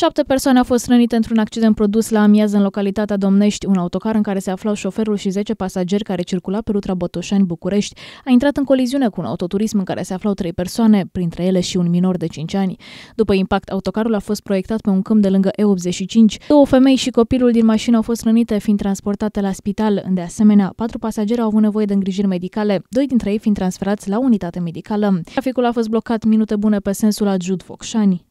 Șapte persoane au fost rănite într-un accident produs la amiază în localitatea Domnești. Un autocar în care se aflau șoferul și 10 pasageri care circula pe ruta Botoșani București a intrat în coliziune cu un autoturism în care se aflau trei persoane, printre ele și un minor de 5 ani. După impact, autocarul a fost proiectat pe un câmp de lângă E85. Două femei și copilul din mașină au fost rănite fiind transportate la spital. De asemenea, patru pasageri au avut nevoie de îngrijiri medicale, doi dintre ei fiind transferați la unitate medicală. Traficul a fost blocat minute bune pe sensul Ajut Focșani.